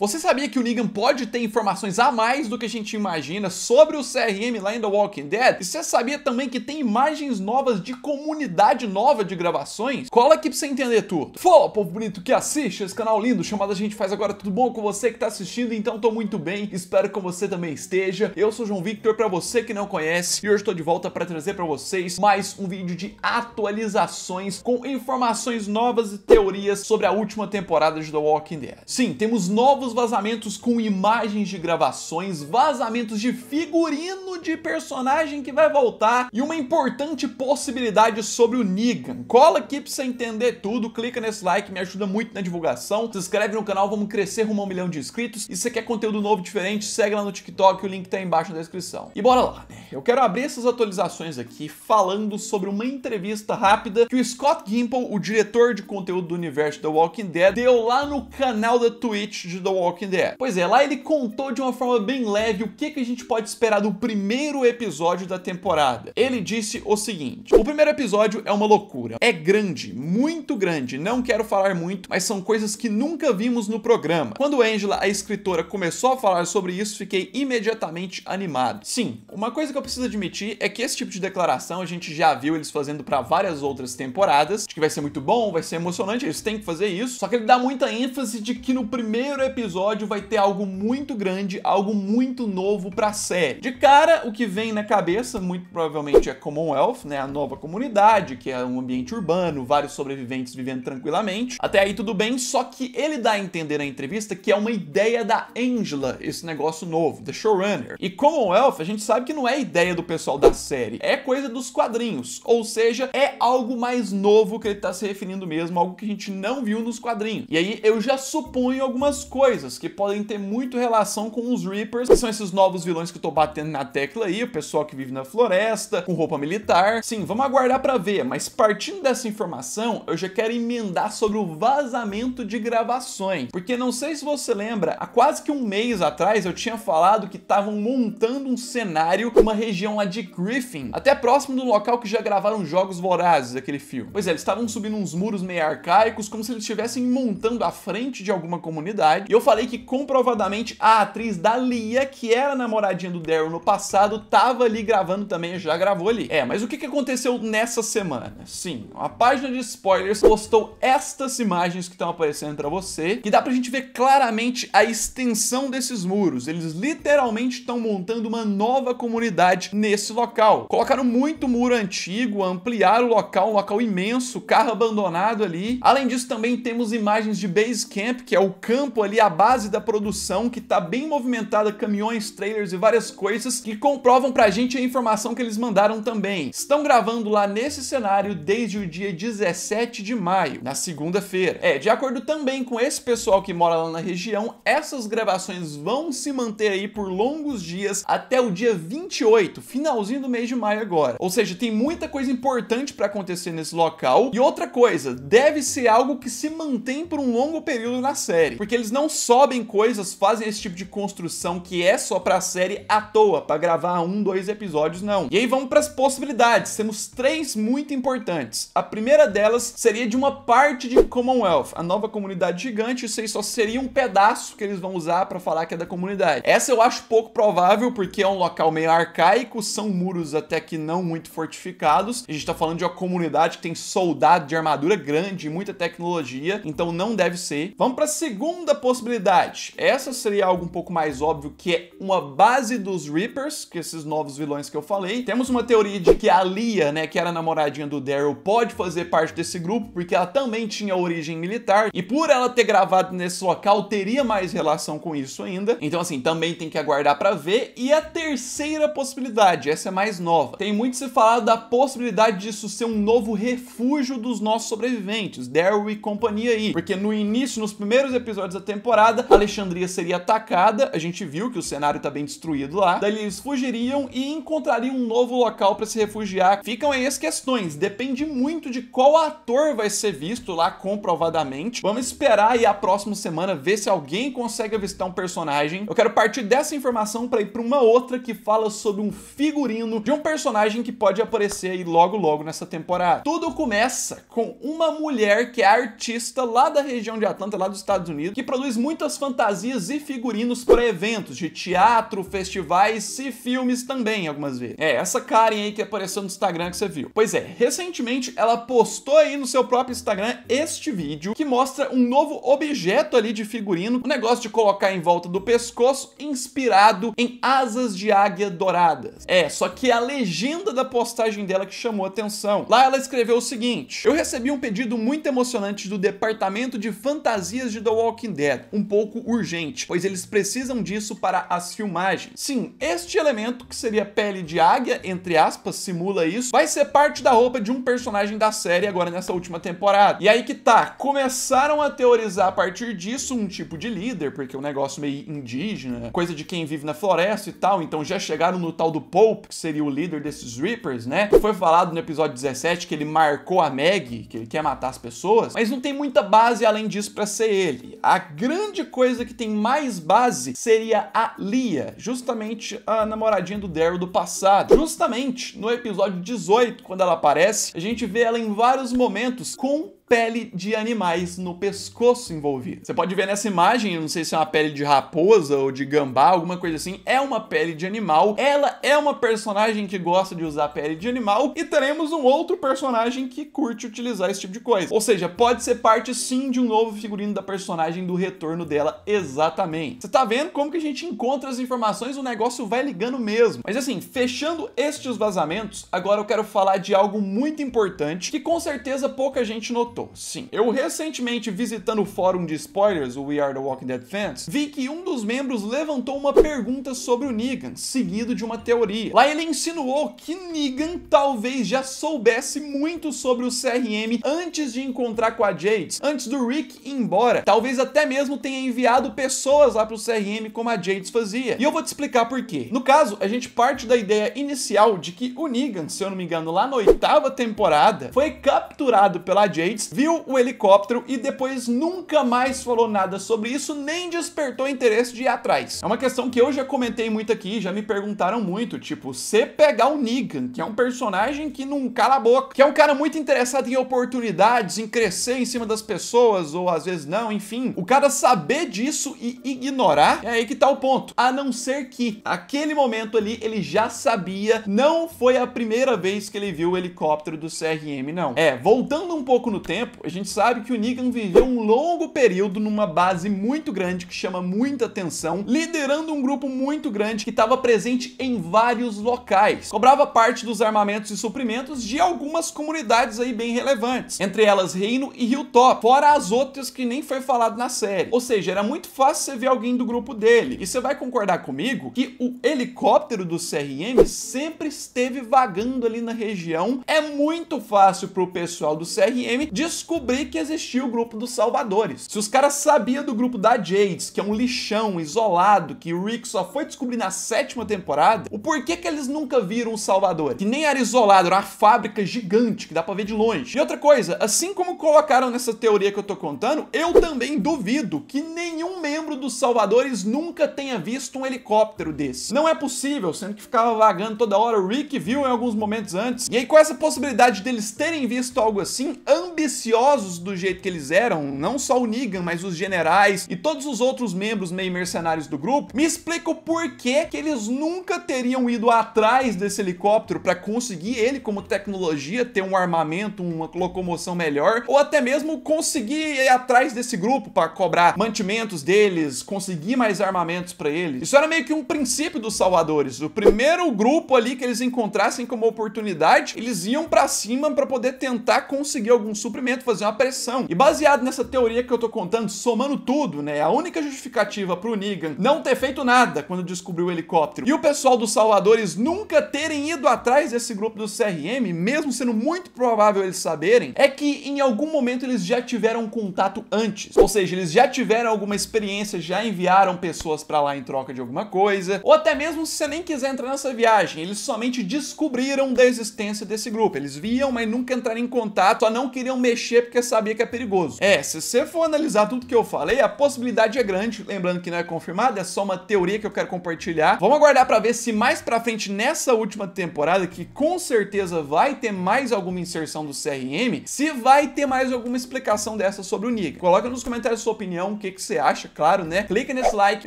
Você sabia que o Negan pode ter informações a mais do que a gente imagina sobre o CRM lá em The Walking Dead? E você sabia também que tem imagens novas de comunidade nova de gravações? Cola aqui pra você entender tudo. Fala, povo bonito que assiste esse canal lindo chamado A Gente Faz Agora. Tudo bom com você que tá assistindo? Então tô muito bem, espero que você também esteja. Eu sou João Victor, pra você que não conhece, e hoje tô de volta para trazer para vocês mais um vídeo de atualizações com informações novas e teorias sobre a última temporada de The Walking Dead. Sim, temos novos vazamentos com imagens de gravações, vazamentos de figurino de personagem que vai voltar e uma importante possibilidade sobre o Negan. Cola aqui pra você entender tudo, clica nesse like, me ajuda muito na divulgação, se inscreve no canal, vamos crescer rumo a um milhão de inscritos e se você quer conteúdo novo diferente, segue lá no TikTok, o link tá aí embaixo na descrição. E bora lá, né? Eu quero abrir essas atualizações aqui falando sobre uma entrevista rápida que o Scott Gimple, o diretor de conteúdo do universo The Walking Dead, deu lá no canal da Twitch de The Walking Dead. Pois é, lá ele contou de uma forma bem leve o que, que a gente pode esperar do primeiro episódio da temporada. Ele disse o seguinte: o primeiro episódio é uma loucura. É grande, muito grande. Não quero falar muito, mas são coisas que nunca vimos no programa. Quando Angela, a escritora, começou a falar sobre isso, fiquei imediatamente animado. Sim, uma coisa que eu preciso admitir é que esse tipo de declaração a gente já viu eles fazendo para várias outras temporadas, de que vai ser muito bom, vai ser emocionante, eles têm que fazer isso. Só que ele dá muita ênfase de que no primeiro episódio episódio vai ter algo muito grande, algo muito novo pra série. De cara, o que vem na cabeça, muito provavelmente, é Commonwealth, né? A nova comunidade, que é um ambiente urbano, vários sobreviventes vivendo tranquilamente. Até aí tudo bem, só que ele dá a entender na entrevista que é uma ideia da Angela, esse negócio novo, The Showrunner. E Commonwealth, a gente sabe que não é ideia do pessoal da série, é coisa dos quadrinhos. Ou seja, é algo mais novo que ele tá se referindo mesmo, algo que a gente não viu nos quadrinhos. E aí eu já suponho algumas coisas coisas que podem ter muito relação com os Reapers, que são esses novos vilões que eu tô batendo na tecla aí, o pessoal que vive na floresta, com roupa militar. Sim, vamos aguardar para ver, mas partindo dessa informação, eu já quero emendar sobre o vazamento de gravações, porque não sei se você lembra, há quase que um mês atrás eu tinha falado que estavam montando um cenário uma região lá de Griffin, até próximo do local que já gravaram Jogos Vorazes, aquele filme. Pois é, eles estavam subindo uns muros meio arcaicos, como se eles estivessem montando a frente de alguma comunidade, e eu falei que comprovadamente a atriz da Lia, que era namoradinha do Daryl no passado, tava ali gravando também, já gravou ali. É, mas o que aconteceu nessa semana? Sim, a página de spoilers postou estas imagens que estão aparecendo para você, que dá pra gente ver claramente a extensão desses muros. Eles literalmente estão montando uma nova comunidade nesse local. Colocaram muito muro antigo, ampliaram o local, um local imenso, carro abandonado ali. Além disso, também temos imagens de Base Camp, que é o campo ali a base da produção que está bem movimentada, caminhões, trailers e várias coisas que comprovam pra gente a informação que eles mandaram também. Estão gravando lá nesse cenário desde o dia 17 de maio, na segunda-feira. É, de acordo também com esse pessoal que mora lá na região, essas gravações vão se manter aí por longos dias até o dia 28, finalzinho do mês de maio agora. Ou seja, tem muita coisa importante para acontecer nesse local. E outra coisa, deve ser algo que se mantém por um longo período na série, porque eles não sobem coisas, fazem esse tipo de construção que é só pra série à toa, pra gravar um, dois episódios, não. E aí vamos pras possibilidades. Temos três muito importantes. A primeira delas seria de uma parte de Commonwealth, a nova comunidade gigante. Isso aí só seria um pedaço que eles vão usar pra falar que é da comunidade. Essa eu acho pouco provável, porque é um local meio arcaico, são muros até que não muito fortificados. A gente tá falando de uma comunidade que tem soldado de armadura grande, muita tecnologia, então não deve ser. Vamos pra segunda possibilidade possibilidade. Essa seria algo um pouco mais óbvio, que é uma base dos Reapers, que esses novos vilões que eu falei. Temos uma teoria de que a Lia, né, que era namoradinha do Daryl, pode fazer parte desse grupo, porque ela também tinha origem militar, e por ela ter gravado nesse local, teria mais relação com isso ainda. Então, assim, também tem que aguardar para ver. E a terceira possibilidade, essa é mais nova. Tem muito se falado da possibilidade disso ser um novo refúgio dos nossos sobreviventes, Daryl e companhia aí, porque no início, nos primeiros episódios da temporada, temporada, Alexandria seria atacada, a gente viu que o cenário tá bem destruído lá, daí eles fugiriam e encontrariam um novo local para se refugiar. Ficam aí as questões, depende muito de qual ator vai ser visto lá comprovadamente. Vamos esperar aí a próxima semana ver se alguém consegue avistar um personagem. Eu quero partir dessa informação para ir para uma outra que fala sobre um figurino de um personagem que pode aparecer aí logo logo nessa temporada. Tudo começa com uma mulher que é artista lá da região de Atlanta, lá dos Estados Unidos, que produz muito muitas fantasias e figurinos para eventos de teatro, festivais e filmes também, algumas vezes. É, essa Karen aí que apareceu no Instagram que você viu. Pois é, recentemente ela postou aí no seu próprio Instagram este vídeo que mostra um novo objeto ali de figurino, um negócio de colocar em volta do pescoço, inspirado em asas de águia douradas. É, só que a legenda da postagem dela que chamou atenção. Lá ela escreveu o seguinte: Eu recebi um pedido muito emocionante do departamento de fantasias de The Walking Dead um pouco urgente, pois eles precisam disso para as filmagens. Sim, este elemento, que seria pele de águia, entre aspas, simula isso, vai ser parte da roupa de um personagem da série agora nessa última temporada. E aí que tá, começaram a teorizar a partir disso um tipo de líder, porque o é um negócio meio indígena, coisa de quem vive na floresta e tal, então já chegaram no tal do Pope, que seria o líder desses Reapers, né? Foi falado no episódio 17 que ele marcou a Meg, que ele quer matar as pessoas, mas não tem muita base além disso para ser ele. A grande grande coisa que tem mais base seria a Lia, justamente a namoradinha do Daryl do passado. Justamente no episódio 18, quando ela aparece, a gente vê ela em vários momentos com pele de animais no pescoço envolvida. Você pode ver nessa imagem, não sei se é uma pele de raposa ou de gambá, alguma coisa assim, é uma pele de animal. Ela é uma personagem que gosta de usar pele de animal e teremos um outro personagem que curte utilizar esse tipo de coisa. Ou seja, pode ser parte sim de um novo figurino da personagem do retorno dela exatamente. Você tá vendo como que a gente encontra as informações, o negócio vai ligando mesmo. Mas assim, fechando estes vazamentos, agora eu quero falar de algo muito importante que com certeza pouca gente notou Sim, eu recentemente visitando o fórum de spoilers, o We Are The Walking Dead Fans, vi que um dos membros levantou uma pergunta sobre o Negan, seguido de uma teoria. Lá ele insinuou que Negan talvez já soubesse muito sobre o CRM antes de encontrar com a Jade, antes do Rick ir embora. Talvez até mesmo tenha enviado pessoas lá pro CRM como a Jade fazia. E eu vou te explicar por quê. No caso, a gente parte da ideia inicial de que o Negan, se eu não me engano, lá na oitava temporada, foi capturado pela jades viu o helicóptero e depois nunca mais falou nada sobre isso, nem despertou interesse de ir atrás. É uma questão que eu já comentei muito aqui, já me perguntaram muito, tipo, se pegar o Negan, que é um personagem que não cala a boca, que é um cara muito interessado em oportunidades, em crescer em cima das pessoas, ou às vezes não, enfim, o cara saber disso e ignorar, é aí que tá o ponto. A não ser que, aquele momento ali, ele já sabia, não foi a primeira vez que ele viu o helicóptero do CRM, não. É, voltando um pouco no tempo, tempo, a gente sabe que o Negan viveu um longo período numa base muito grande que chama muita atenção, liderando um grupo muito grande que estava presente em vários locais. Cobrava parte dos armamentos e suprimentos de algumas comunidades aí bem relevantes, entre elas Reino e Hilltop, fora as outras que nem foi falado na série. Ou seja, era muito fácil você ver alguém do grupo dele. E você vai concordar comigo que o helicóptero do CRM sempre esteve vagando ali na região. É muito fácil pro pessoal do CRM de descobrir que existia o grupo dos Salvadores. Se os caras sabiam do grupo da Jades, que é um lixão isolado, que o Rick só foi descobrir na sétima temporada, o porquê que eles nunca viram o Salvador? Que nem era isolado, era uma fábrica gigante que dá pra ver de longe. E outra coisa, assim como colocaram nessa teoria que eu tô contando, eu também duvido que nenhum membro dos Salvadores nunca tenha visto um helicóptero desse. Não é possível, sendo que ficava vagando toda hora, o Rick viu em alguns momentos antes. E aí, com essa possibilidade deles terem visto algo assim, ambiciosamente ambiciosos do jeito que eles eram, não só o Negan, mas os generais e todos os outros membros meio mercenários do grupo, me explica o porquê que eles nunca teriam ido atrás desse helicóptero para conseguir ele como tecnologia, ter um armamento, uma locomoção melhor, ou até mesmo conseguir ir atrás desse grupo para cobrar mantimentos deles, conseguir mais armamentos para eles. Isso era meio que um princípio dos salvadores. O primeiro grupo ali que eles encontrassem como oportunidade, eles iam para cima para poder tentar conseguir algum suprimento movimento, fazer uma pressão. E baseado nessa teoria que eu tô contando, somando tudo, né, a única justificativa pro Negan não ter feito nada quando descobriu o helicóptero e o pessoal dos Salvadores nunca terem ido atrás desse grupo do CRM, mesmo sendo muito provável eles saberem, é que em algum momento eles já tiveram contato antes. Ou seja, eles já tiveram alguma experiência, já enviaram pessoas para lá em troca de alguma coisa, ou até mesmo se você nem quiser entrar nessa viagem, eles somente descobriram da existência desse grupo. Eles viam, mas nunca entraram em contato, só não queriam mexer porque sabia que é perigoso. É, se você for analisar tudo que eu falei, a possibilidade é grande. Lembrando que não é confirmado, é só uma teoria que eu quero compartilhar. Vamos aguardar para ver se mais para frente nessa última temporada, que com certeza vai ter mais alguma inserção do CRM, se vai ter mais alguma explicação dessa sobre o Nick. Coloca nos comentários sua opinião, o que, que você acha, claro, né? Clica nesse like,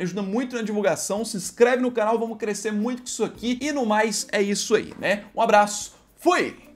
ajuda muito na divulgação, se inscreve no canal, vamos crescer muito com isso aqui. E no mais, é isso aí, né? Um abraço, fui!